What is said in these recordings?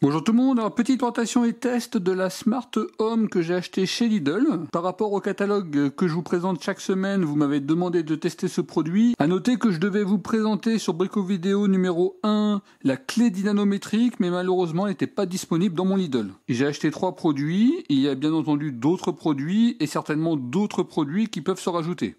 Bonjour tout le monde, alors petite présentation et test de la Smart Home que j'ai acheté chez Lidl. Par rapport au catalogue que je vous présente chaque semaine, vous m'avez demandé de tester ce produit. À noter que je devais vous présenter sur Brico Vidéo numéro 1 la clé dynamométrique, mais malheureusement elle n'était pas disponible dans mon Lidl. J'ai acheté trois produits, il y a bien entendu d'autres produits et certainement d'autres produits qui peuvent se rajouter.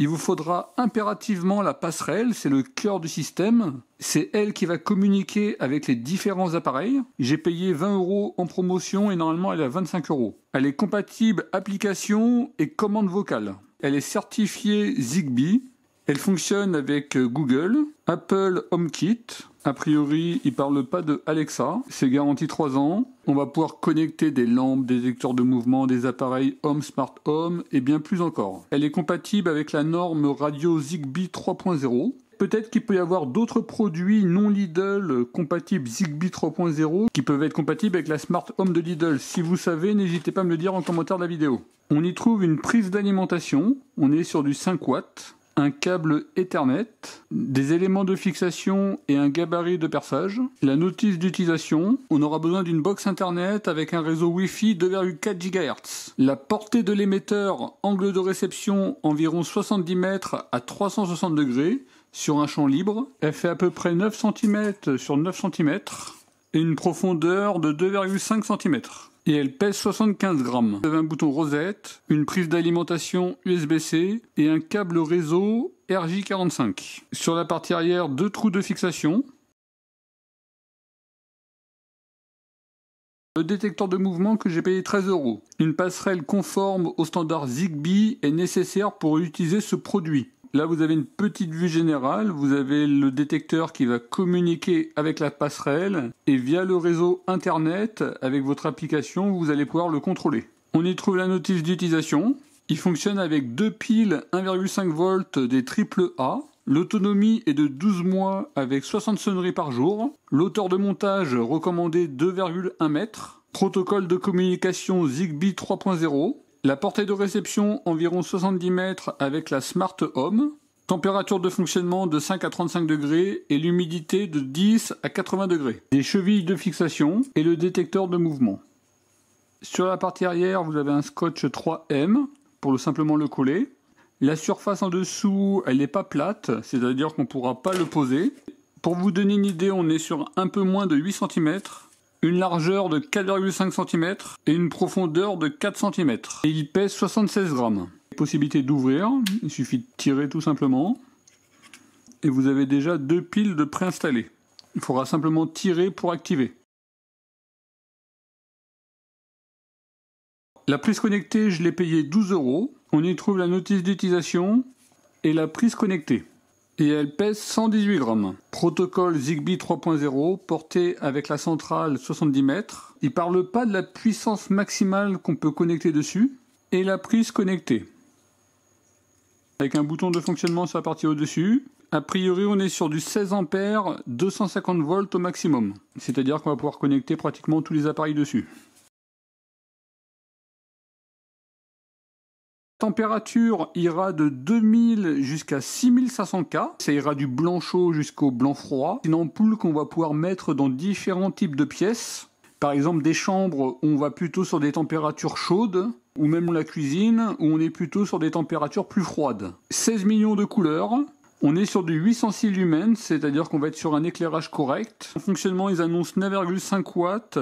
Il vous faudra impérativement la passerelle, c'est le cœur du système. C'est elle qui va communiquer avec les différents appareils. J'ai payé 20 euros en promotion et normalement elle est à 25 euros. Elle est compatible application et commande vocale. Elle est certifiée Zigbee. Elle fonctionne avec euh, Google, Apple HomeKit, a priori, il parle pas de Alexa. C'est garanti 3 ans. On va pouvoir connecter des lampes, des lecteurs de mouvement, des appareils Home Smart Home et bien plus encore. Elle est compatible avec la norme radio Zigbee 3.0. Peut-être qu'il peut y avoir d'autres produits non Lidl compatibles Zigbee 3.0 qui peuvent être compatibles avec la Smart Home de Lidl. Si vous savez, n'hésitez pas à me le dire en commentaire de la vidéo. On y trouve une prise d'alimentation, on est sur du 5 watts, un câble Ethernet, des éléments de fixation et un gabarit de perçage, la notice d'utilisation, on aura besoin d'une box Internet avec un réseau Wi-Fi 2,4 GHz, la portée de l'émetteur, angle de réception environ 70 mètres à 360 degrés sur un champ libre, elle fait à peu près 9 cm sur 9 cm et une profondeur de 2,5 cm et elle pèse 75 grammes. Vous un bouton rosette, une prise d'alimentation USB-C et un câble réseau RJ45. Sur la partie arrière, deux trous de fixation. Le détecteur de mouvement que j'ai payé 13 euros. Une passerelle conforme au standard Zigbee est nécessaire pour utiliser ce produit. Là, vous avez une petite vue générale. Vous avez le détecteur qui va communiquer avec la passerelle et via le réseau Internet, avec votre application, vous allez pouvoir le contrôler. On y trouve la notice d'utilisation. Il fonctionne avec deux piles 1,5 volts des triple A. L'autonomie est de 12 mois avec 60 sonneries par jour. L'auteur de montage recommandé 2,1 mètres. Protocole de communication Zigbee 3.0. La portée de réception environ 70 mètres avec la Smart Home. Température de fonctionnement de 5 à 35 degrés et l'humidité de 10 à 80 degrés. Des chevilles de fixation et le détecteur de mouvement. Sur la partie arrière, vous avez un scotch 3M pour simplement le coller. La surface en dessous, elle n'est pas plate, c'est-à-dire qu'on ne pourra pas le poser. Pour vous donner une idée, on est sur un peu moins de 8 cm une largeur de 4,5 cm et une profondeur de 4 cm. Et il pèse 76 grammes. Possibilité d'ouvrir, il suffit de tirer tout simplement. Et vous avez déjà deux piles de préinstallées. Il faudra simplement tirer pour activer. La prise connectée, je l'ai payée 12 euros. On y trouve la notice d'utilisation et la prise connectée et elle pèse 118 grammes. Protocole Zigbee 3.0 porté avec la centrale 70 mètres. Il parle pas de la puissance maximale qu'on peut connecter dessus et la prise connectée. Avec un bouton de fonctionnement sur la partie au-dessus. A priori, on est sur du 16 ampères, 250 volts au maximum. C'est-à-dire qu'on va pouvoir connecter pratiquement tous les appareils dessus. température ira de 2000 jusqu'à 6500 K. Ça ira du blanc chaud jusqu'au blanc froid. Une ampoule qu'on va pouvoir mettre dans différents types de pièces. Par exemple, des chambres, on va plutôt sur des températures chaudes, ou même la cuisine, où on est plutôt sur des températures plus froides. 16 millions de couleurs, on est sur du 806 lumens, c'est-à-dire qu'on va être sur un éclairage correct. En fonctionnement, ils annoncent 9,5 watts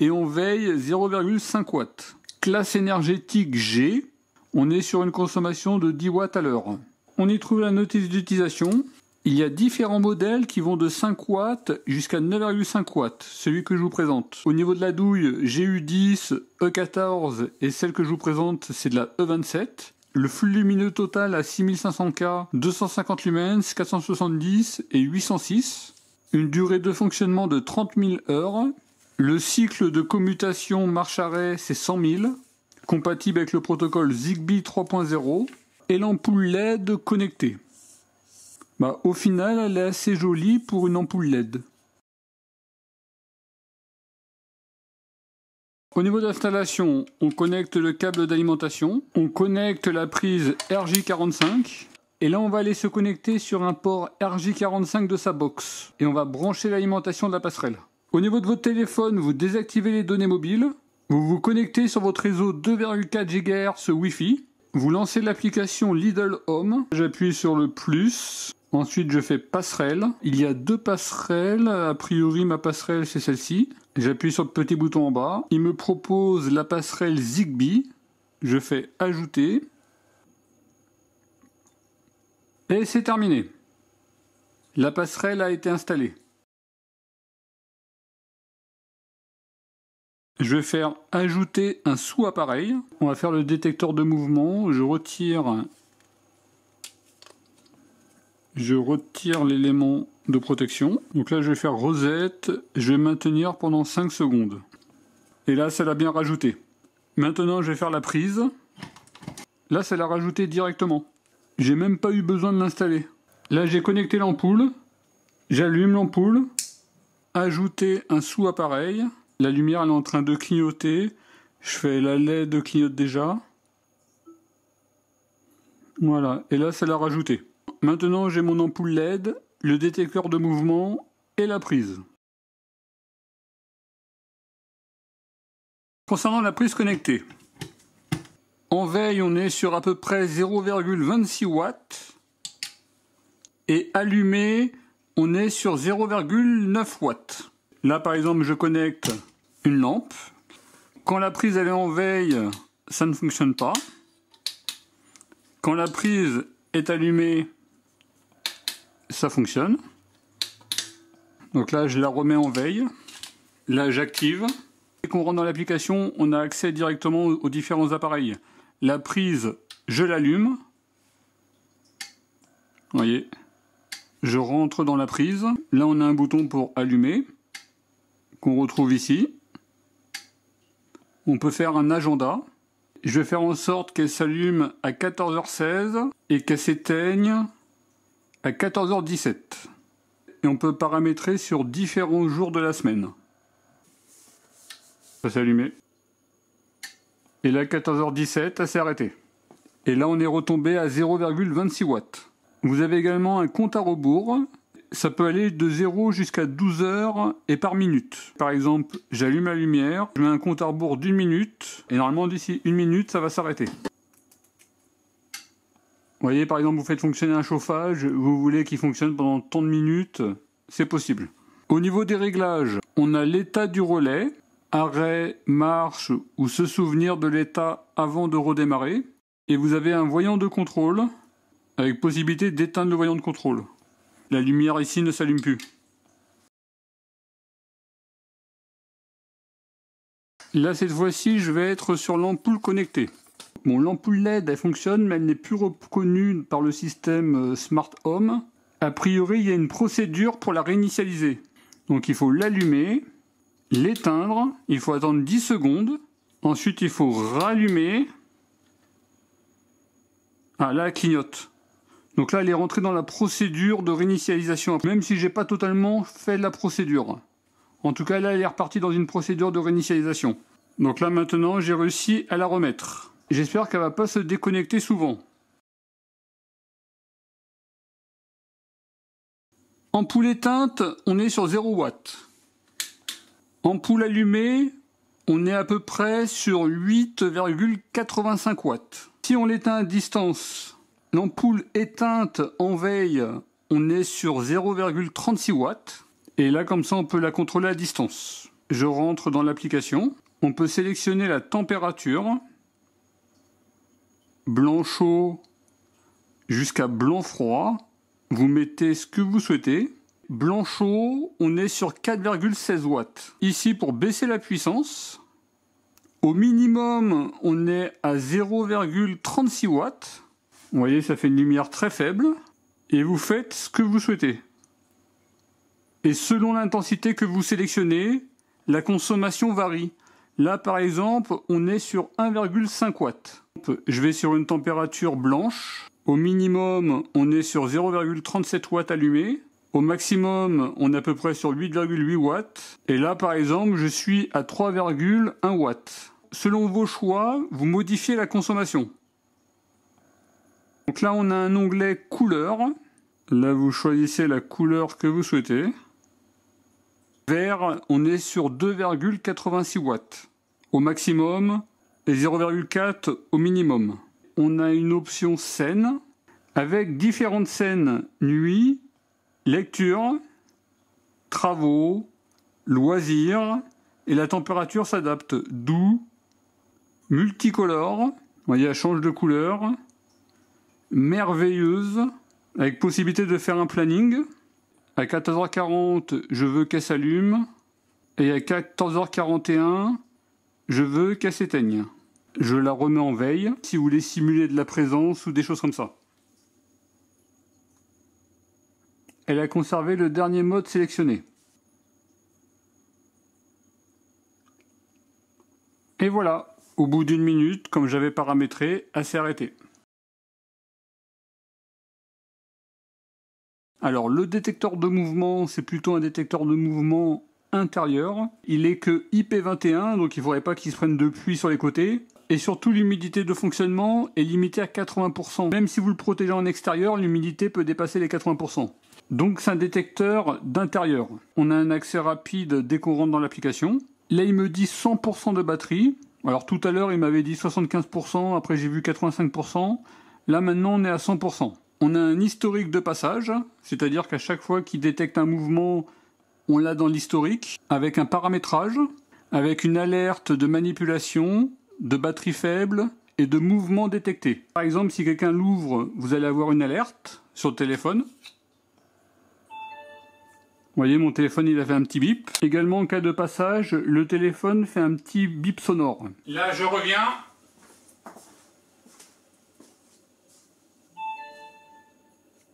et on veille 0,5 watts. Classe énergétique G, on est sur une consommation de 10 watts à l'heure. On y trouve la notice d'utilisation. Il y a différents modèles qui vont de 5 watts jusqu'à 9,5 watts, celui que je vous présente. Au niveau de la douille, gu 10, E14 et celle que je vous présente, c'est de la E27. Le flux lumineux total à 6500K, 250 lumens, 470 et 806. Une durée de fonctionnement de 30 000 heures. Le cycle de commutation marche-arrêt, c'est 100 000 compatible avec le protocole Zigbee 3.0 et l'ampoule LED connectée. Bah, au final, elle est assez jolie pour une ampoule LED. Au niveau d'installation, on connecte le câble d'alimentation, on connecte la prise RJ45, et là on va aller se connecter sur un port RJ45 de sa box, et on va brancher l'alimentation de la passerelle. Au niveau de votre téléphone, vous désactivez les données mobiles, vous vous connectez sur votre réseau 2,4 GHz Wi-Fi. Vous lancez l'application Lidl Home. J'appuie sur le plus. Ensuite, je fais passerelle. Il y a deux passerelles. A priori, ma passerelle, c'est celle-ci. J'appuie sur le petit bouton en bas. Il me propose la passerelle Zigbee. Je fais ajouter. Et c'est terminé. La passerelle a été installée. Je vais faire ajouter un sous-appareil. On va faire le détecteur de mouvement. Je retire, je retire l'élément de protection. Donc là, je vais faire rosette. Je vais maintenir pendant 5 secondes. Et là, ça l'a bien rajouté. Maintenant, je vais faire la prise. Là, ça l'a rajouté directement. J'ai même pas eu besoin de l'installer. Là, j'ai connecté l'ampoule. J'allume l'ampoule. Ajouter un sous-appareil. La lumière est en train de clignoter. Je fais la LED clignote déjà. Voilà, et là c'est la rajoutée. Maintenant j'ai mon ampoule LED, le détecteur de mouvement et la prise. Concernant la prise connectée, en veille on est sur à peu près 0,26 watts et allumé on est sur 0,9 watts. Là par exemple je connecte une lampe. Quand la prise elle est en veille, ça ne fonctionne pas. Quand la prise est allumée, ça fonctionne. Donc là, je la remets en veille. Là, j'active. et qu'on rentre dans l'application, on a accès directement aux différents appareils. La prise, je l'allume. voyez, je rentre dans la prise. Là, on a un bouton pour allumer, qu'on retrouve ici. On peut faire un agenda. Je vais faire en sorte qu'elle s'allume à 14h16 et qu'elle s'éteigne à 14h17. Et on peut paramétrer sur différents jours de la semaine. Ça s'est allumé. Et là, 14h17, elle s'est arrêtée. Et là, on est retombé à 0,26 watts. Vous avez également un compte à rebours ça peut aller de 0 jusqu'à 12 heures et par minute. Par exemple, j'allume la lumière, je mets un compte à rebours d'une minute, et normalement d'ici une minute, ça va s'arrêter. Vous voyez, par exemple, vous faites fonctionner un chauffage, vous voulez qu'il fonctionne pendant tant de minutes, c'est possible. Au niveau des réglages, on a l'état du relais, arrêt, marche ou se souvenir de l'état avant de redémarrer. Et vous avez un voyant de contrôle avec possibilité d'éteindre le voyant de contrôle. La lumière ici ne s'allume plus. Là, cette fois-ci, je vais être sur l'ampoule connectée. Bon, l'ampoule LED, elle fonctionne, mais elle n'est plus reconnue par le système euh, Smart Home. A priori, il y a une procédure pour la réinitialiser. Donc, il faut l'allumer, l'éteindre, il faut attendre 10 secondes. Ensuite, il faut rallumer. Ah, là, elle clignote. Donc là, elle est rentrée dans la procédure de réinitialisation, même si j'ai pas totalement fait la procédure. En tout cas, là, elle est repartie dans une procédure de réinitialisation. Donc là, maintenant, j'ai réussi à la remettre. J'espère qu'elle va pas se déconnecter souvent. En Ampoule éteinte, on est sur 0 watts. Ampoule allumée, on est à peu près sur 8,85 watts. Si on l'éteint à distance, L'ampoule éteinte en veille, on est sur 0,36 watts. Et là, comme ça, on peut la contrôler à distance. Je rentre dans l'application. On peut sélectionner la température. Blanc chaud jusqu'à blanc froid. Vous mettez ce que vous souhaitez. Blanc chaud, on est sur 4,16 watts. Ici, pour baisser la puissance, au minimum, on est à 0,36 watts. Vous voyez, ça fait une lumière très faible, et vous faites ce que vous souhaitez. Et selon l'intensité que vous sélectionnez, la consommation varie. Là, par exemple, on est sur 1,5 watts. Je vais sur une température blanche. Au minimum, on est sur 0,37 watts allumés. Au maximum, on est à peu près sur 8,8 watts. Et là, par exemple, je suis à 3,1 watts. Selon vos choix, vous modifiez la consommation. Donc là, on a un onglet couleur. Là, vous choisissez la couleur que vous souhaitez. Vert, on est sur 2,86 watts au maximum et 0,4 au minimum. On a une option scène avec différentes scènes nuit, lecture, travaux, loisirs et la température s'adapte doux, multicolore, voyez, elle change de couleur, merveilleuse, avec possibilité de faire un planning. À 14h40, je veux qu'elle s'allume. Et à 14h41, je veux qu'elle s'éteigne. Je la remets en veille, si vous voulez simuler de la présence ou des choses comme ça. Elle a conservé le dernier mode sélectionné. Et voilà, au bout d'une minute, comme j'avais paramétré, elle s'est arrêtée. Alors le détecteur de mouvement, c'est plutôt un détecteur de mouvement intérieur. Il est que IP21, donc il ne faudrait pas qu'il se prenne de pluie sur les côtés. Et surtout, l'humidité de fonctionnement est limitée à 80%. Même si vous le protégez en extérieur, l'humidité peut dépasser les 80%. Donc c'est un détecteur d'intérieur. On a un accès rapide dès qu'on rentre dans l'application. Là, il me dit 100% de batterie. Alors tout à l'heure, il m'avait dit 75%, après j'ai vu 85%. Là maintenant, on est à 100%. On a un historique de passage, c'est-à-dire qu'à chaque fois qu'il détecte un mouvement, on l'a dans l'historique, avec un paramétrage, avec une alerte de manipulation, de batterie faible et de mouvement détecté. Par exemple, si quelqu'un l'ouvre, vous allez avoir une alerte sur le téléphone. Vous voyez, mon téléphone, il a fait un petit bip. Également, en cas de passage, le téléphone fait un petit bip sonore. Là, je reviens.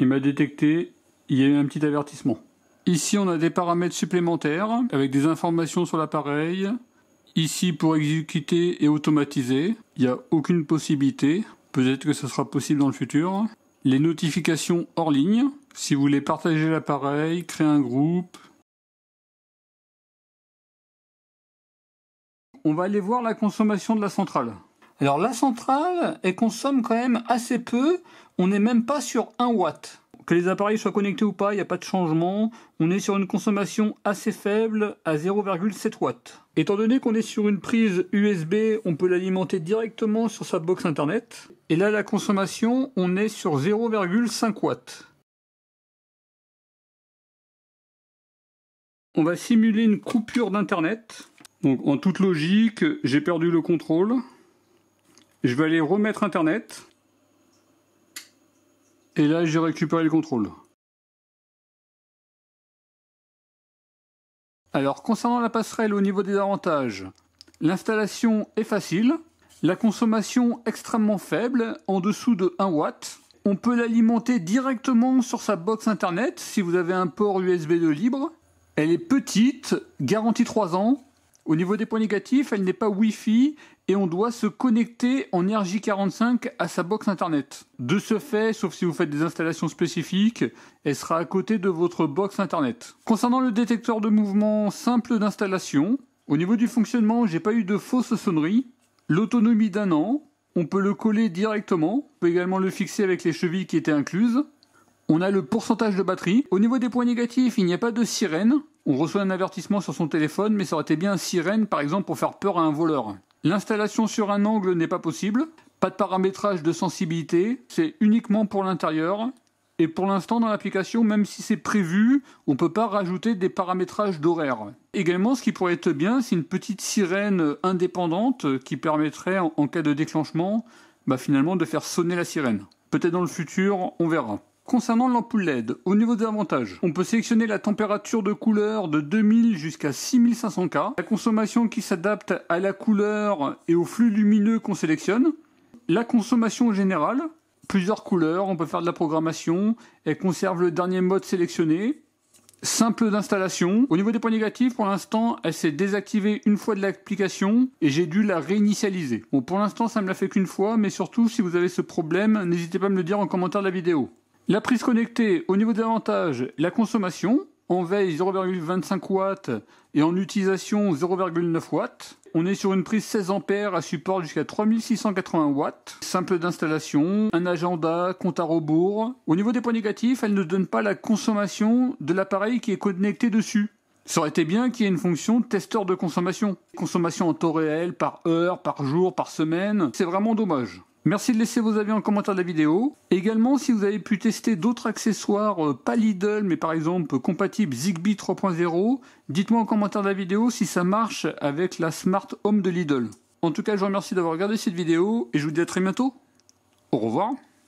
Il m'a détecté, il y a eu un petit avertissement. Ici, on a des paramètres supplémentaires avec des informations sur l'appareil. Ici, pour exécuter et automatiser, il n'y a aucune possibilité. Peut-être que ce sera possible dans le futur. Les notifications hors ligne, si vous voulez partager l'appareil, créer un groupe. On va aller voir la consommation de la centrale. Alors la centrale, elle consomme quand même assez peu, on n'est même pas sur 1 watt. Que les appareils soient connectés ou pas, il n'y a pas de changement. On est sur une consommation assez faible à 0,7 watts. Étant donné qu'on est sur une prise USB, on peut l'alimenter directement sur sa box internet. Et là, la consommation, on est sur 0,5 watts. On va simuler une coupure d'internet. Donc en toute logique, j'ai perdu le contrôle. Je vais aller remettre Internet. Et là, j'ai récupéré le contrôle. Alors, concernant la passerelle au niveau des avantages, l'installation est facile, la consommation extrêmement faible, en dessous de 1 watt. On peut l'alimenter directement sur sa box Internet si vous avez un port USB de libre. Elle est petite, garantie 3 ans. Au niveau des points négatifs, elle n'est pas Wi-Fi et on doit se connecter en RJ45 à sa box internet. De ce fait, sauf si vous faites des installations spécifiques, elle sera à côté de votre box internet. Concernant le détecteur de mouvement simple d'installation, au niveau du fonctionnement, j'ai pas eu de fausse sonnerie. L'autonomie d'un an, on peut le coller directement, on peut également le fixer avec les chevilles qui étaient incluses. On a le pourcentage de batterie. Au niveau des points négatifs, il n'y a pas de sirène. On reçoit un avertissement sur son téléphone, mais ça aurait été bien sirène par exemple pour faire peur à un voleur. L'installation sur un angle n'est pas possible, pas de paramétrage de sensibilité, c'est uniquement pour l'intérieur. Et pour l'instant, dans l'application, même si c'est prévu, on ne peut pas rajouter des paramétrages d'horaire. Également, ce qui pourrait être bien, c'est une petite sirène indépendante qui permettrait, en, cas de déclenchement, bah, finalement de faire sonner la sirène. Peut-être dans le futur, on verra. Concernant l'ampoule LED, au niveau des avantages, on peut sélectionner la température de couleur de 2000 jusqu'à 6500K, la consommation qui s'adapte à la couleur et au flux lumineux qu'on sélectionne, la consommation générale, plusieurs couleurs, on peut faire de la programmation, elle conserve le dernier mode sélectionné, simple d'installation. Au niveau des points négatifs, pour l'instant, elle s'est désactivée une fois de l'application et j'ai dû la réinitialiser. Bon, pour l'instant, ça me l'a fait qu'une fois, mais surtout, si vous avez ce problème, n'hésitez pas à me le dire en commentaire de la vidéo. La prise connectée, au niveau des avantages, la consommation, en veille 0,25 watts et en utilisation 0,9 watts. On est sur une prise 16 ampères à support jusqu'à 3680 watts. Simple d'installation, un agenda, compte à rebours. Au niveau des points négatifs, elle ne donne pas la consommation de l'appareil qui est connecté dessus. Ça aurait été bien qu'il y ait une fonction testeur de consommation. Consommation en temps réel, par heure, par jour, par semaine. C'est vraiment dommage. Merci de laisser vos avis en commentaire de la vidéo. Également, si vous avez pu tester d'autres accessoires, euh, pas Lidl, mais par exemple compatibles Zigbee 3.0, dites-moi en commentaire de la vidéo si ça marche avec la Smart Home de Lidl. En tout cas, je vous remercie d'avoir regardé cette vidéo et je vous dis à très bientôt. Au revoir.